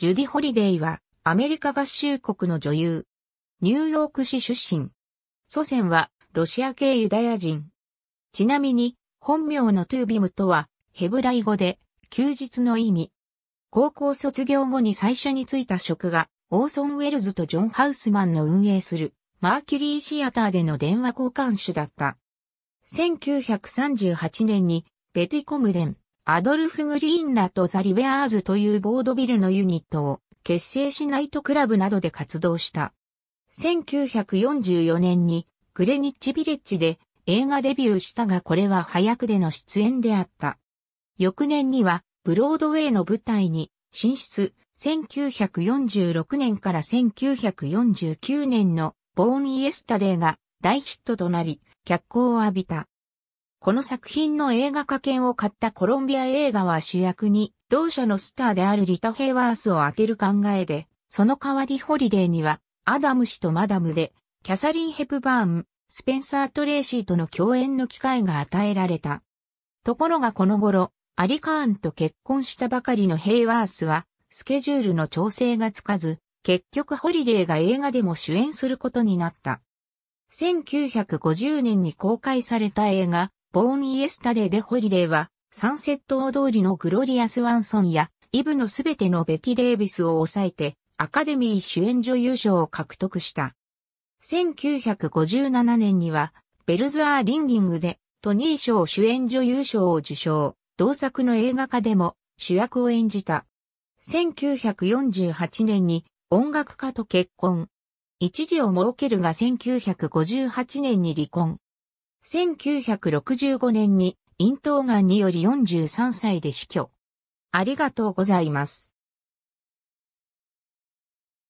ジュディ・ホリデイは、アメリカ合衆国の女優。ニューヨーク市出身。祖先は、ロシア系ユダヤ人。ちなみに、本名のトゥービムとは、ヘブライ語で、休日の意味。高校卒業後に最初に就いた職が、オーソン・ウェルズとジョン・ハウスマンの運営する、マーキュリーシアターでの電話交換手だった。1938年に、ベティコムデン、アドルフ・グリーンラとザ・リベアーズというボードビルのユニットを結成しナイトクラブなどで活動した。1944年にグレニッチ・ビレッジで映画デビューしたがこれは早くでの出演であった。翌年にはブロードウェイの舞台に進出、1946年から1949年のボーン・イエスタデーが大ヒットとなり、脚光を浴びた。この作品の映画化権を買ったコロンビア映画は主役に、同社のスターであるリタ・ヘイワースを当てる考えで、その代わりホリデーには、アダム氏とマダムで、キャサリン・ヘプバーン、スペンサー・トレーシーとの共演の機会が与えられた。ところがこの頃、アリカーンと結婚したばかりのヘイワースは、スケジュールの調整がつかず、結局ホリデーが映画でも主演することになった。1950年に公開された映画、ボーン・イエスタデー・デ・ホリデーは、サンセット大通りのグロリアス・ワンソンや、イブのすべてのベティ・デイビスを抑えて、アカデミー主演女優賞を獲得した。1957年には、ベルズ・アー・リンギングで、トニー賞主演女優賞を受賞、同作の映画化でも主役を演じた。1948年に音楽家と結婚。一時を設けるが1958年に離婚。1965年に咽頭癌により43歳で死去。ありがとうございます。